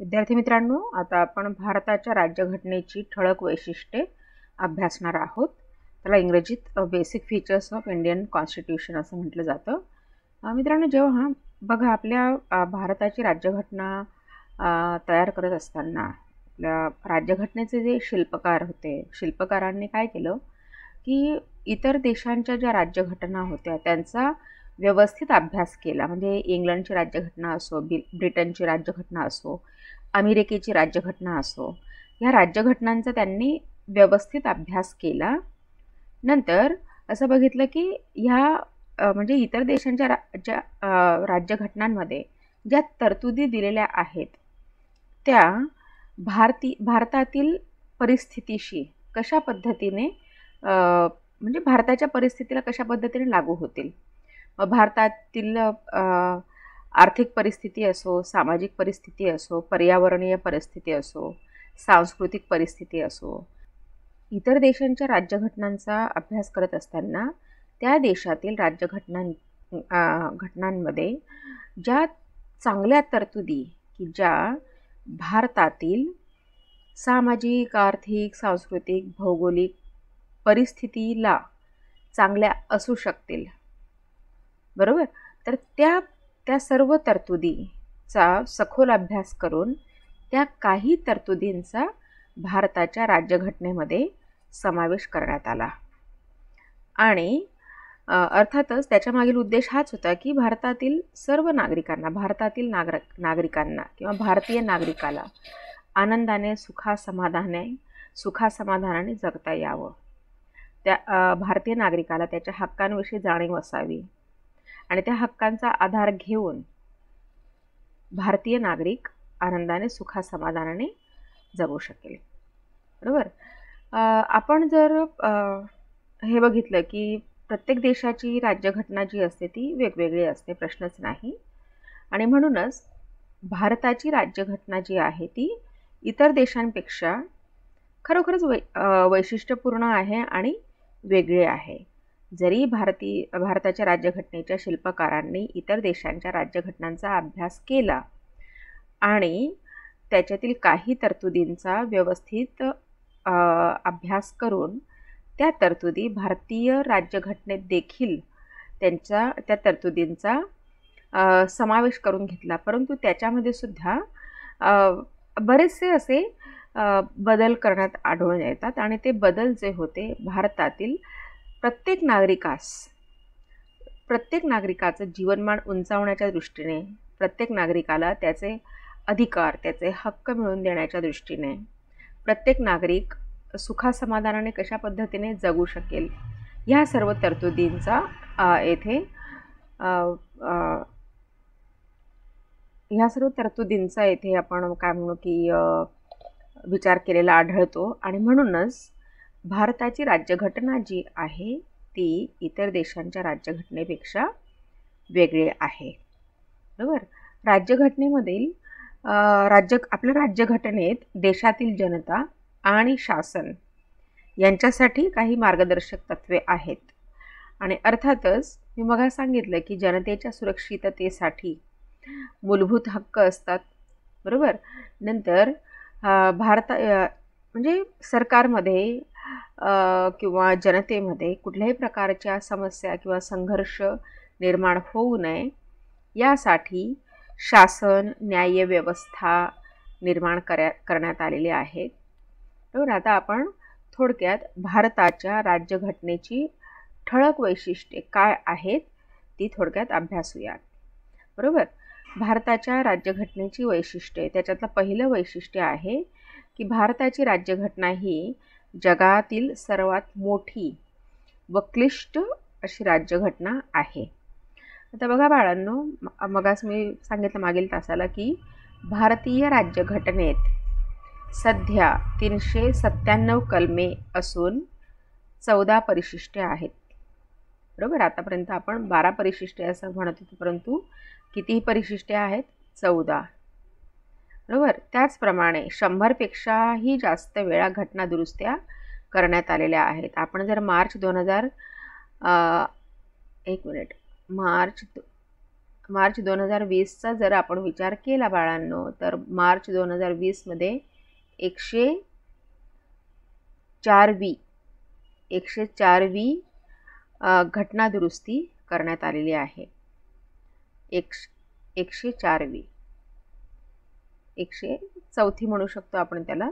विद्यार्थी मित्रांनो आता आपण भारताच्या राज्यघटनेची ठळक वैशिष्ट्ये अभ्यासणार आहोत त्याला इंग्रजीत basic features of Indian constitution असं म्हटलं जातं मित्रांनो जेव्हा बघा आपल्या भारताची राज्यघटना तयार करत असताना आपल्या राज्यघटनेचे जे शिल्पकार होते शिल्पकारांनी काय केलं की इतर देशांच्या ज्या राज्यघटना होत्या त्यांचा व्यवस्थित अभ्यास केला म्हणजे इंग्लंडची राज्यघटना असो ब्रिटनची राज्यघटना असो अमेरिकेची राज्यघटना असो ह्या राज्यघटनांचा त्यांनी व्यवस्थित अभ्यास केला नंतर असं बघितलं की ह्या म्हणजे इतर देशांच्या राज्या राज्यघटनांमध्ये ज्या तरतुदी दिलेल्या आहेत त्या भारती भारतातील परिस्थितीशी कशा पद्धतीने म्हणजे भारताच्या परिस्थितीला कशा पद्धतीने लागू होतील भारतातील आर्थिक परिस्थिती असो सामाजिक परिस्थिती असो पर्यावरणीय परिस्थिती असो सांस्कृतिक परिस्थिती असो इतर देशांच्या राज्यघटनांचा अभ्यास करत असताना त्या देशातील राज्यघटनां घटनांमध्ये ज्या चांगल्या तरतुदी की ज्या भारतातील सामाजिक आर्थिक सांस्कृतिक भौगोलिक परिस्थितीला चांगल्या असू शकतील बरोबर तर त्या त्या सर्व तरतुदीचा सखोल अभ्यास करून त्या काही तरतुदींचा भारताच्या राज्यघटनेमध्ये समावेश करण्यात आला आणि अर्थातच त्याच्यामागील उद्देश हाच होता की भारतातील सर्व नागरिकांना भारतातील नागर नागरिकांना किंवा भारतीय नागरिकाला आनंदाने सुखासमाधाने सुखासमाधानाने जगता यावं त्या भारतीय नागरिकाला त्याच्या हक्कांविषयी जाणीव असावी आणि त्या हक्कांचा आधार घेऊन भारतीय नागरिक आनंदाने सुखासमाधानाने जगू शकेल बरोबर आपण जर हे बघितलं की प्रत्येक देशाची राज्यघटना जी असते ती वेगवेगळी असते प्रश्नच नाही आणि म्हणूनच भारताची राज्यघटना जी आहे ती इतर देशांपेक्षा खरोखरच वै वैशिष्ट्यपूर्ण आहे आणि वेगळी आहे जरी भारती भारताच्या राज्यघटनेच्या शिल्पकारांनी इतर देशांच्या राज्यघटनांचा अभ्यास केला आणि त्याच्यातील काही तरतुदींचा व्यवस्थित अभ्यास करून त्या तरतुदी भारतीय राज्यघटनेत देखील त्यांचा त्या तरतुदींचा समावेश करून घेतला परंतु त्याच्यामध्ये सुद्धा बरेचसे असे बदल करण्यात आढळून येतात आणि ते बदल जे होते भारतातील प्रत्येक नागरिकास प्रत्येक नागरिकाचं जीवनमान उंचावण्याच्या दृष्टीने प्रत्येक नागरिकाला त्याचे अधिकार त्याचे हक्क मिळवून देण्याच्या दृष्टीने प्रत्येक नागरिक सुखासमाधानाने कशा पद्धतीने जगू शकेल ह्या सर्व तरतुदींचा येथे ह्या सर्व तरतुदींचा येथे आपण काय म्हणू की विचार केलेला आढळतो आणि म्हणूनच भारताची राज्यघटना जी आहे ती इतर देशांच्या राज्यघटनेपेक्षा वेगळी आहे बरोबर राज्यघटनेमधील राज्य आपल्या राज्यघटनेत देशातील जनता आणि शासन यांच्यासाठी काही मार्गदर्शक तत्त्वे आहेत आणि अर्थातच मी मग सांगितलं की जनतेच्या सुरक्षिततेसाठी मूलभूत हक्क असतात बरोबर नंतर भारता म्हणजे सरकारमध्ये किंवा जनतेमध्ये कुठल्याही प्रकारच्या समस्या किंवा संघर्ष निर्माण होऊ नये यासाठी शासन न्याय व्यवस्था निर्माण करा करण्यात आलेली आहे तर आता आपण थोडक्यात भारताच्या राज्यघटनेची ठळक वैशिष्ट्ये काय आहेत ती थोडक्यात अभ्यासूयात बरोबर भारताच्या राज्यघटनेची वैशिष्ट्ये त्याच्यातलं पहिलं वैशिष्ट्य आहे की भारताची राज्यघटना ही जगातील सर्वात मोठी व क्लिष्ट अशी राज्यघटना आहे आता बघा बाळांनो मगास मी सांगितलं मागील तासाला की भारतीय राज्यघटनेत सध्या तीनशे सत्त्याण्णव कलमे असून चौदा परिशिष्टे आहेत बरोबर आतापर्यंत आपण बारा परिशिष्टे असं म्हणत होतो परंतु कितीही परिशिष्टे आहेत चौदा बरोबर त्याचप्रमाणे शंभरपेक्षाही जास्त वेळा घटना करण्यात आलेल्या आहेत आपण जर मार्च दोन हजार एक मिनिट मार्च मार्च दोन हजार वीसचा जर आपण विचार केला बाळांनो तर मार्च दोन हजार वीसमध्ये एकशे चार वी एकशे चार वी घटना दुरुस्ती करण्यात आलेली आहे एक एकशे चार वी एकशे चौथी म्हणू शकतो आपण त्याला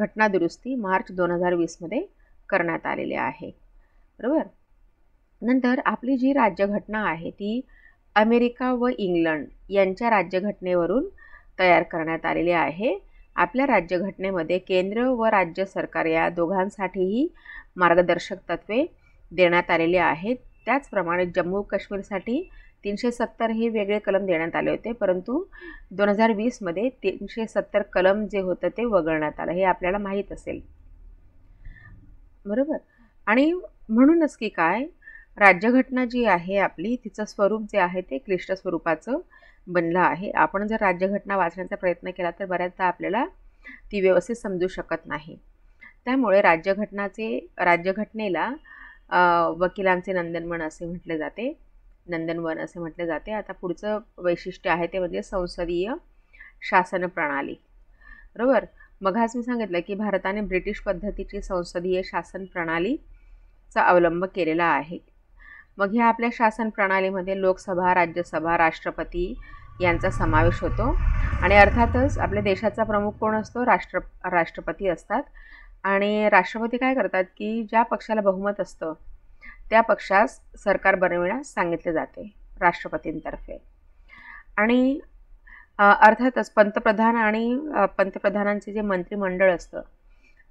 घटना दुरुस्ती मार्च दोन हजार वीसमध्ये करण्यात आलेली आहे बरोबर नंतर आपली जी राज्यघटना आहे ती अमेरिका व इंग्लंड यांच्या राज्यघटनेवरून तयार करण्यात आलेली आहे आपल्या राज्यघटनेमध्ये केंद्र व राज्य सरकार या दोघांसाठीही मार्गदर्शक तत्वे देण्यात आलेली आहेत त्याचप्रमाणे जम्मू काश्मीरसाठी तीनशे सत्तर हे वेगळे कलम देण्यात आले होते परंतु दोन हजार वीसमध्ये तीनशे सत्तर कलम जे होतं ते वगळण्यात आलं हे आपल्याला माहीत असेल बरोबर आणि म्हणूनच की काय राज्यघटना जी आहे आपली तिचं स्वरूप जे आहे ते क्लिष्ट स्वरूपाचं बनलं आहे आपण जर राज्यघटना वाचण्याचा प्रयत्न केला तर बऱ्याचदा आपल्याला ती व्यवस्थित समजू शकत नाही त्यामुळे राज्यघटनाचे राज्यघटनेला वकिलांचे नंदनवन असे म्हटले जाते नंदनवन असे म्हटले जाते आता पुढचं वैशिष्ट्य आहे ते म्हणजे संसदीय शासन प्रणाली बरोबर मघाच मी सांगितलं की भारताने ब्रिटिश पद्धतीची संसदीय शासन प्रणालीचा अवलंब केलेला आहे मग ह्या आपल्या शासन प्रणालीमध्ये लोकसभा राज्यसभा राष्ट्रपती यांचा समावेश होतो आणि अर्थातच आपल्या देशाचा प्रमुख कोण असतो राष्ट्र राष्ट्रपती असतात आणि राष्ट्रपती काय करतात की ज्या पक्षाला बहुमत असतं त्या पक्षास सरकार बनविण्यास सांगितले जाते राष्ट्रपतींतर्फे आणि अर्थातच पंतप्रधान आणि पंतप्रधानांचे जे मंत्रिमंडळ असतं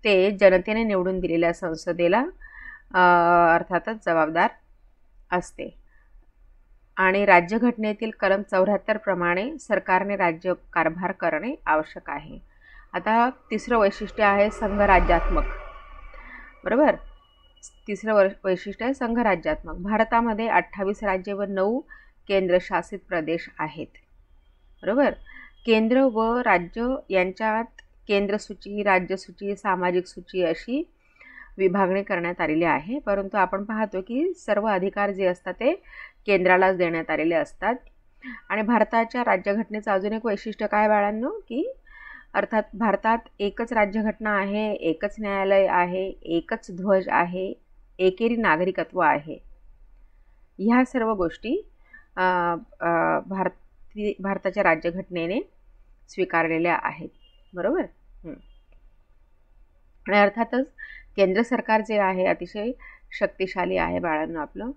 ते जनतेने निवडून दिलेल्या संसदेला अर्थातच जबाबदार असते आणि राज्यघटनेतील कलम चौऱ्याहत्तर प्रमाणे सरकारने राज्य कारभार करणे आवश्यक आहे आता तिसरं वैशिष्ट्य आहे संघराज्यात्मक बरोबर तिसरं वर्ष वैशिष्ट्य आहे संघराज्यात्मक भारतामध्ये अठ्ठावीस राज्य व नऊ केंद्रशासित प्रदेश आहेत बरोबर केंद्र व राज्य यांच्यात केंद्रसूची राज्यसूची सामाजिक सूची अशी विभागणी करण्यात आलेली आहे परंतु आपण पाहतो की सर्व अधिकार जे असतात ते केंद्रालाच देण्यात आलेले असतात आणि भारताच्या राज्यघटनेचं अजून एक वैशिष्ट्य काय बाळांनो की अर्थात भारतात एकच राज्यघटना आहे एकच न्यायालय आहे एकच ध्वज आहे एकेरी नागरिकत्व आहे ह्या सर्व गोष्टी भारती भारताच्या राज्यघटनेने स्वीकारलेल्या आहेत बरोबर आणि अर्थातच केंद्र सरकार जे आहे अतिशय शक्तिशाली आहे बाळांनो आपलं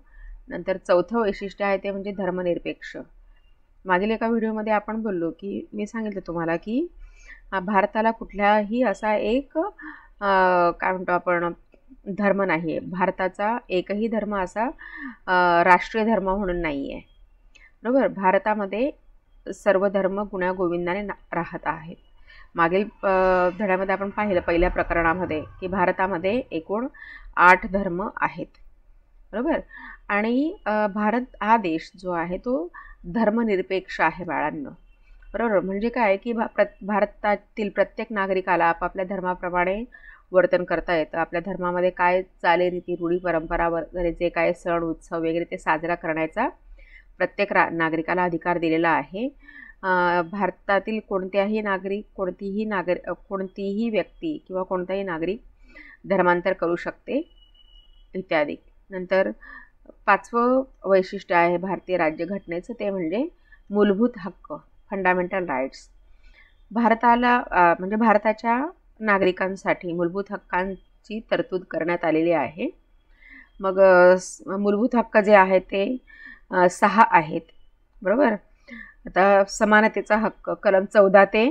नंतर चौथं वैशिष्ट्य आहे ते म्हणजे धर्मनिरपेक्ष मागील एका व्हिडिओमध्ये आपण बोललो की मी सांगितलं तुम्हाला की भारताला कुठल्याही असा एक काय म्हणतो आपण धर्म नाही आहे भारताचा एकही धर्म असा राष्ट्रीय धर्म म्हणून नाही आहे बरोबर भारतामध्ये सर्व धर्म गुण्यागोविंदाने राहत आहेत मागील धड्यामध्ये आपण पाहिलं पहिल्या प्रकरणामध्ये की भारतामध्ये एकूण आठ धर्म आहेत बरोबर आणि भारत हा देश जो आहे तो धर्मनिरपेक्ष आहे बाळांनो बरोबर म्हणजे काय की भा प्र भारतातील प्रत्येक नागरिकाला आपापल्या धर्माप्रमाणे वर्तन करता येतं आपल्या धर्मामध्ये काय रीती रूढी परंपरा वगैरे जे काय सण उत्सव वगैरे ते साजरा करण्याचा प्रत्येक रा नागरिकाला अधिकार दिलेला आहे भारतातील कोणत्याही नागरिक कोणतीही नागर कोणतीही व्यक्ती किंवा कोणताही नागरिक धर्मांतर करू शकते इत्यादी नंतर पाचवं वैशिष्ट्य आहे भारतीय राज्यघटनेचं ते म्हणजे मूलभूत हक्क फंडामेंटल राईट्स भारताला म्हणजे भारताच्या नागरिकांसाठी मूलभूत हक्कांची तरतूद करण्यात आलेली आहे मग मूलभूत हक्क जे आहेत ते सहा आहेत बरोबर आता समानतेचा हक्क कलम चौदा ते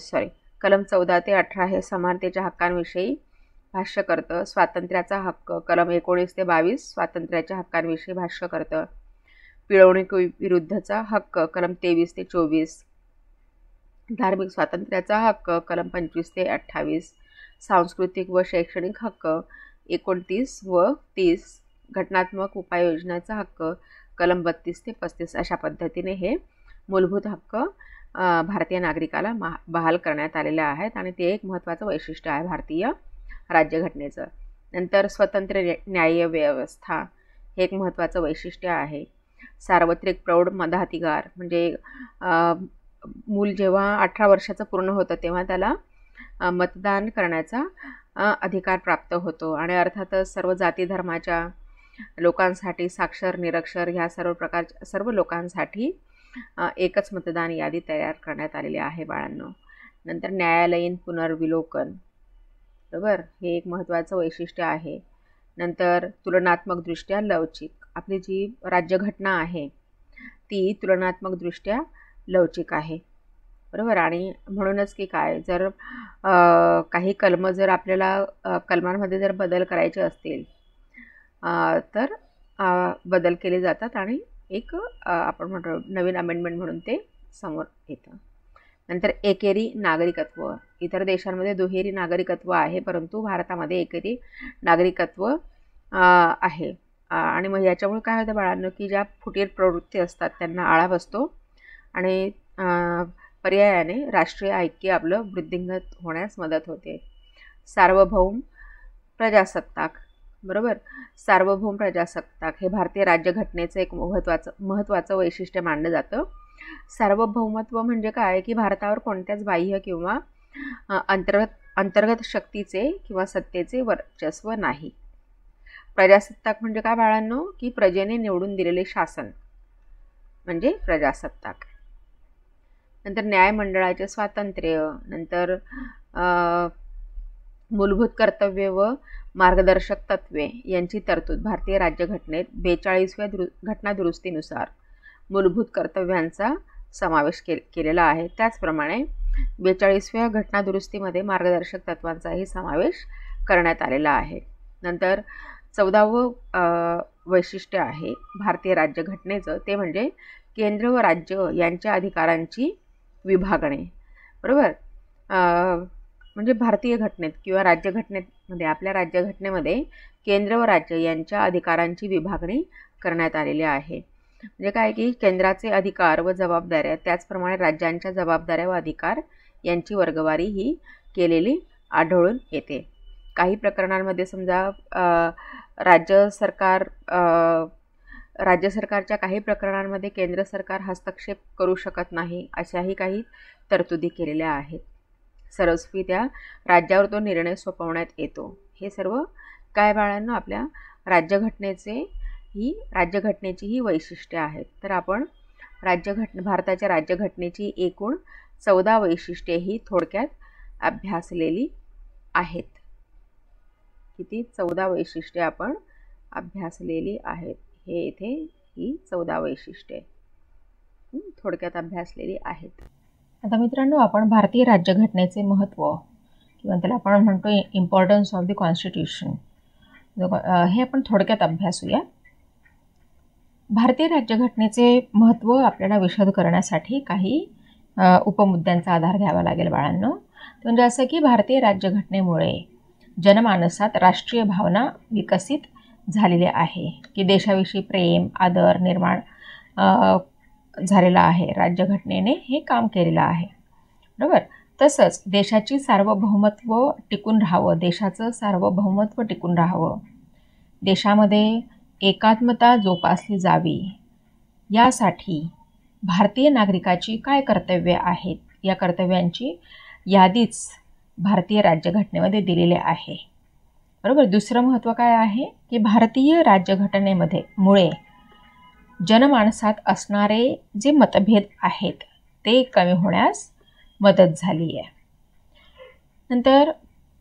सॉरी कलम चौदा ते अठरा हे समानतेच्या हक्कांविषयी भाष्य करतं स्वातंत्र्याचा हक्क कलम एकोणीस ते बावीस स्वातंत्र्याच्या हक्कांविषयी भाष्य करतं विरुद्धचा हक्क कलम तेवीस ते चोवीस धार्मिक स्वातंत्र्याचा हक्क कलम पंचवीस ते अठ्ठावीस सांस्कृतिक व शैक्षणिक हक्क एकोणतीस व तीस घटनात्मक उपाययोजनाचा हक्क कलम बत्तीस ते पस्तीस अशा पद्धतीने हे मूलभूत हक्क भारतीय नागरिकाला महा बहाल करण्यात आलेले आहेत आणि ते एक महत्त्वाचं वैशिष्ट्य आहे भारतीय राज्यघटनेचं नंतर स्वतंत्र न्याय व्यवस्था हे एक महत्त्वाचं वैशिष्ट्य आहे सार्वत्रिक प्रौढ मदाधिकार म्हणजे मूल जेव्हा अठरा वर्षाचं पूर्ण होतं तेव्हा त्याला मतदान करण्याचा अधिकार प्राप्त होतो आणि अर्थातच सर्व जाती धर्माच्या लोकांसाठी साक्षर निरक्षर ह्या सर्व प्रकारच्या सर्व लोकांसाठी एकच मतदान यादी तयार करण्यात आलेली आहे बाळांनो नंतर न्यायालयीन पुनर्विलोकन बरोबर हे एक महत्त्वाचं वैशिष्ट्य आहे नंतर तुलनात्मकदृष्ट्या लवचिक आपली जी राज्यघटना आहे ती तुलनात्मकदृष्ट्या लवचिक आहे बरोबर आणि म्हणूनच की काय जर काही कलमं जर आपल्याला कलमांमध्ये जर बदल करायचे असतील तर बदल केले जातात आणि एक आपण म्हणतो नवीन अमेंडमेंट म्हणून ते समोर येतं नंतर एकेरी नागरिकत्व इतर देशांमध्ये दुहेरी नागरिकत्व आहे परंतु भारतामध्ये एकेरी नागरिकत्व आहे आणि मग याच्यामुळे काय होतं बाळांनो की ज्या फुटीर प्रवृत्ती असतात त्यांना आळा बसतो आणि पर्यायाने राष्ट्रीय ऐक्य आपलं वृद्धिंगत होण्यास मदत होते सार्वभौम प्रजासत्ताक बरोबर सार्वभौम प्रजासत्ताक हे भारतीय राज्यघटनेचं एक महत्त्वाचं महत्त्वाचं वैशिष्ट्य मानलं जातं सार्वभौमत्व म्हणजे काय की भारतावर कोणत्याच बाह्य किंवा अंतर्गत अंतर्गत शक्तीचे किंवा सत्तेचे वर्चस्व नाही प्रजासत्ताक म्हणजे काय बाळांनो की प्रजेने निवडून दिलेले शासन म्हणजे प्रजासत्ताक नंतर न्यायमंडळाचे स्वातंत्र्य नंतर मूलभूत कर्तव्य व मार्गदर्शक तत्वे यांची तरतूद भारतीय राज्यघटनेत बेचाळीसव्या दुरु घटनादुरुस्तीनुसार मूलभूत कर्तव्यांचा समावेश के केलेला आहे त्याचप्रमाणे बेचाळीसव्या घटनादुरुस्तीमध्ये मार्गदर्शक तत्वांचाही समावेश करण्यात आलेला आहे नंतर चौदावं वैशिष्ट्य आहे भारतीय राज्यघटनेचं ते म्हणजे केंद्र व राज्य यांच्या अधिकारांची विभागणे बरोबर म्हणजे भारतीय घटनेत किंवा राज्यघटनेमध्ये आपल्या राज्यघटनेमध्ये केंद्र व राज्य यांच्या अधिकारांची विभागणी करण्यात आलेली आहे म्हणजे काय की केंद्राचे अधिकार व जबाबदाऱ्या त्याचप्रमाणे राज्यांच्या जबाबदाऱ्या व अधिकार यांची वर्गवारी ही केलेली आढळून येते काही प्रकरणांमध्ये समजा राज्य सरकार राज्य सरकारच्या काही प्रकरणांमध्ये केंद्र सरकार हस्तक्षेप करू शकत नाही अशाही काही तरतुदी केलेल्या आहेत सरस्वी त्या राज्यावर तो निर्णय सोपवण्यात येतो हे सर्व काय बाळांनो आपल्या राज्यघटनेचे ही राज्यघटनेची ही वैशिष्ट्ये आहेत तर आपण राज्यघट भारताच्या राज्यघटनेची एकूण चौदा वैशिष्ट्ये ही थोडक्यात अभ्यासलेली आहेत किती चौदा वैशिष्ट्ये आपण अभ्यासलेली आहेत हे इथे ही चौदा वैशिष्ट्ये थोडक्यात अभ्यासलेली आहेत आता मित्रांनो आपण भारतीय राज्यघटनेचे महत्त्व किंवा त्याला आपण म्हणतो इम्पॉर्टन्स ऑफ द कॉन्स्टिट्यूशन हे आपण थोडक्यात अभ्यासूया भारतीय राज्यघटनेचे महत्त्व आपल्याला विशद करण्यासाठी काही उपमुद्द्यांचा आधार घ्यावा लागेल बाळांनो म्हणजे असं की भारतीय राज्यघटनेमुळे जनमानसात राष्ट्रीय भावना विकसित झालेली आहे की देशाविषयी प्रेम आदर निर्माण झालेला आहे राज्यघटनेने हे काम केलेलं आहे बरोबर तसंच देशाची सार्वभौमत्व टिकून राहावं देशाचं सार्वभौमत्व टिकून राहावं देशामध्ये एकात्मता जोपासली जावी यासाठी भारतीय नागरिकाची काय कर्तव्य आहेत या कर्तव्यांची यादीच भारतीय राज्यघटनेमध्ये दिलेले आहे बरोबर दुसरं महत्त्व काय आहे की भारतीय राज्यघटनेमध्ये मुळे जनमानसात असणारे जे मतभेद आहेत ते कमी होण्यास मदत झाली आहे नंतर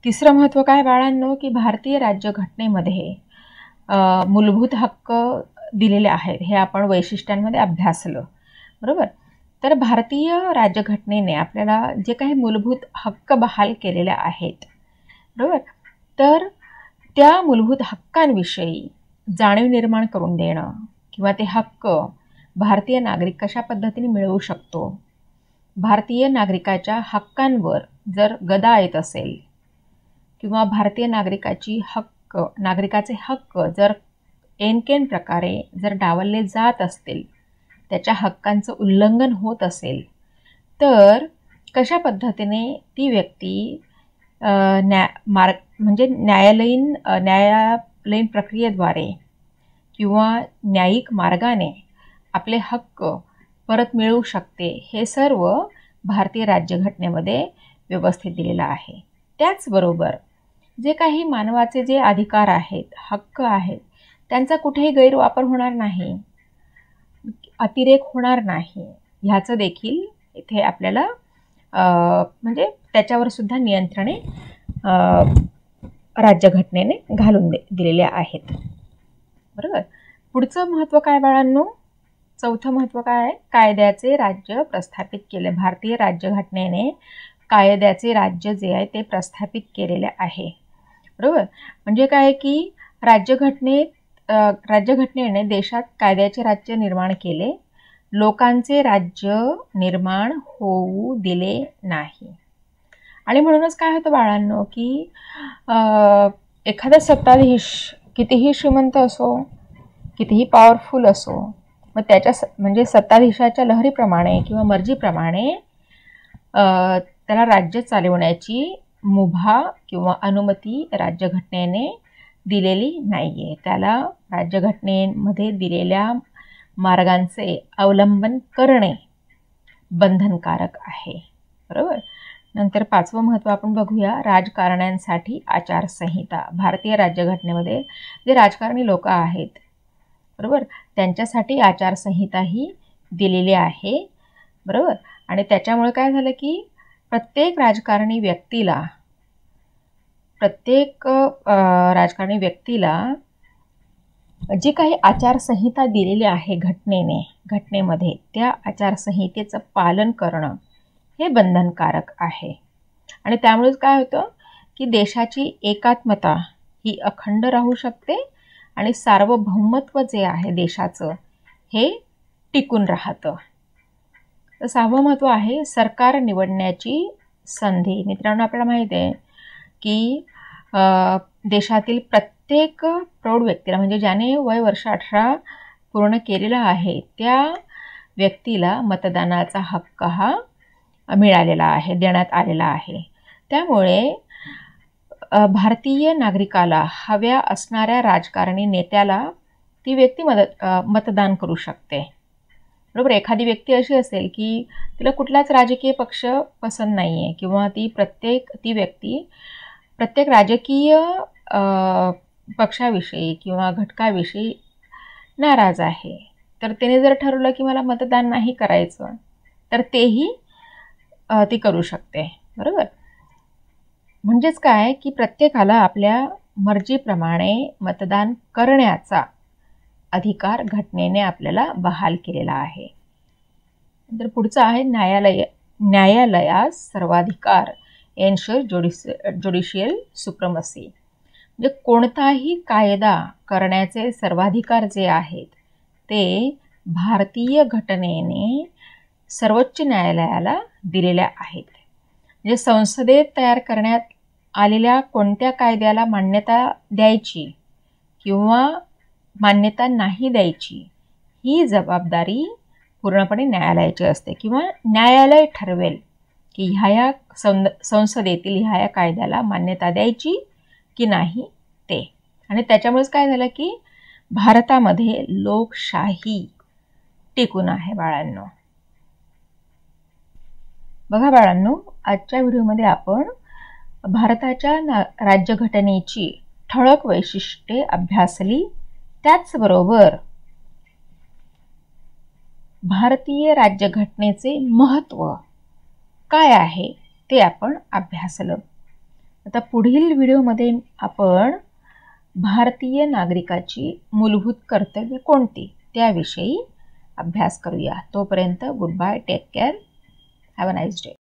तिसरं महत्त्व काय बाळांनो की भारतीय राज्यघटनेमध्ये मूलभूत हक्क दिलेले आहेत हे आपण वैशिष्ट्यांमध्ये अभ्यासलं बरोबर तर भारतीय राज्यघटनेने आपल्याला जे काही मूलभूत हक्क बहाल केलेले आहेत बरोबर तर त्या मूलभूत हक्कांविषयी जाणीव निर्माण करून देणं किंवा ते हक्क भारतीय नागरिक कशा पद्धतीने मिळवू शकतो भारतीय नागरिकाच्या हक्कांवर जर गदा येत असेल किंवा भारतीय नागरिकाची हक्क नागरिकाचे हक्क जर एनकेन प्रकारे जर डावलले जात असतील त्याच्या हक्कांचं उल्लंघन होत असेल तर कशा पद्धतीने ती व्यक्ती न्या मार्ग म्हणजे न्यायालयीन न्यायालयीन प्रक्रियेद्वारे किंवा न्यायिक मार्गाने आपले हक्क परत मिळवू शकते हे सर्व भारतीय राज्यघटनेमध्ये व्यवस्थित दिलेलं आहे त्याचबरोबर जे काही मानवाचे जे अधिकार आहेत हक्क आहेत त्यांचा कुठेही गैरवापर होणार नाही अतिरेक होणार नाही ह्याचं देखील इथे आपल्याला म्हणजे त्याच्यावर सुद्धा नियंत्रणे राज्यघटनेने घालून दे दिलेल्या आहेत बरोबर पुढचं महत्त्व काय बाळांनो चौथं महत्त्व काय आहे कायद्याचे राज्य प्रस्थापित केले भारतीय राज्यघटनेने कायद्याचे राज्य जे आहे ते प्रस्थापित केलेले आहे बरोबर म्हणजे काय की राज्यघटनेत राज्यघटनेने देशात कायद्याचे राज्य निर्माण केले लोकांचे राज्य निर्माण होऊ दिले नाही आणि म्हणूनच काय होतं बाळांनो की एखादा सत्ताधीश कितीही श्रीमंत असो कितीही पॉवरफुल असो मग त्याच्या स म्हणजे सत्ताधीशाच्या लहरीप्रमाणे किंवा मर्जीप्रमाणे त्याला राज्य चालवण्याची मुभा किंवा अनुमती राज्यघटनेने दिलेली नाही आहे त्याला राज्यघटनेमध्ये दिलेल्या मार्गांचे अवलंबन करणे बंधनकारक आहे बरोबर नंतर पाचवं महत्त्व आपण बघूया राजकारण्यांसाठी आचारसंहिता भारतीय राज्यघटनेमध्ये जे राजकारणी लोक आहेत बरोबर त्यांच्यासाठी आचारसंहिता ही दिलेली आहे बरोबर आणि त्याच्यामुळे काय झालं की प्रत्येक राजकारणी व्यक्तीला प्रत्येक राजकारणी व्यक्तीला जी काही आचारसंहिता दिलेली आहे घटनेने घटनेमध्ये त्या आचारसंहितेचं पालन करणं हे बंधनकारक आहे आणि त्यामुळेच काय होतं की देशाची एकात्मता ही अखंड राहू शकते आणि सार्वभौमत्व जे आहे देशाचं हे टिकून राहतं तर सहावं महत्त्व आहे सरकार निवडण्याची संधी मित्रांनो आपल्याला माहीत आहे की देशातील प्रत्येक प्रौढ व्यक्तीला म्हणजे ज्याने वय वर्ष अठरा पूर्ण केलेलं आहे त्या व्यक्तीला मतदानाचा हक्क हा मिळालेला आहे देण्यात आलेला आहे त्यामुळे भारतीय नागरिकाला हव्या असणाऱ्या राजकारणी नेत्याला ती व्यक्ती मदत मतदान करू शकते बरोबर एखादी व्यक्ती अशी असेल की तिला कुठलाच राजकीय पक्ष पसंत नाही आहे किंवा ती प्रत्येक ती व्यक्ती प्रत्येक राजकीय पक्षाविषयी किंवा घटकाविषयी नाराज आहे तर त्याने जर ठरवलं की मला मतदान नाही करायचं तर तेही ती करू शकते बरोबर म्हणजेच काय की प्रत्येकाला आपल्या मर्जीप्रमाणे मतदान करण्याचा अधिकार घटनेने आपल्याला बहाल केलेला आहे तर पुढचं आहे न्यायालय न्यायालयास सर्वाधिकार एन्शर ज्युडिस ज्युडिशियल सुप्रमसी म्हणजे कोणताही कायदा करण्याचे सर्वाधिकार जे आहेत ते भारतीय घटनेने सर्वोच्च न्यायालयाला दिलेल्या आहेत म्हणजे संसदेत तयार करण्यात आलेल्या कोणत्या कायद्याला मान्यता द्यायची किंवा मान्यता नाही द्यायची ही जबाबदारी पूर्णपणे न्यायालयाची असते किंवा न्यायालय ठरवेल की ह्या या संसदेतील ह्या या कायद्याला मान्यता द्यायची की नाही ते आणि त्याच्यामुळेच काय झालं की भारतामध्ये लोकशाही टिकून आहे बाळांनो बघा बाळांनो आजच्या व्हिडिओमध्ये आपण भारताच्या राज्यघटनेची ठळक वैशिष्ट्ये अभ्यासली त्याचबरोबर भारतीय राज्यघटनेचे महत्त्व काय आहे ते आपण अभ्यासलं आता पुढील व्हिडिओमध्ये आपण भारतीय नागरिकाची मूलभूत कर्तव्य कोणती त्याविषयी अभ्यास करूया तोपर्यंत good bye take care have a nice day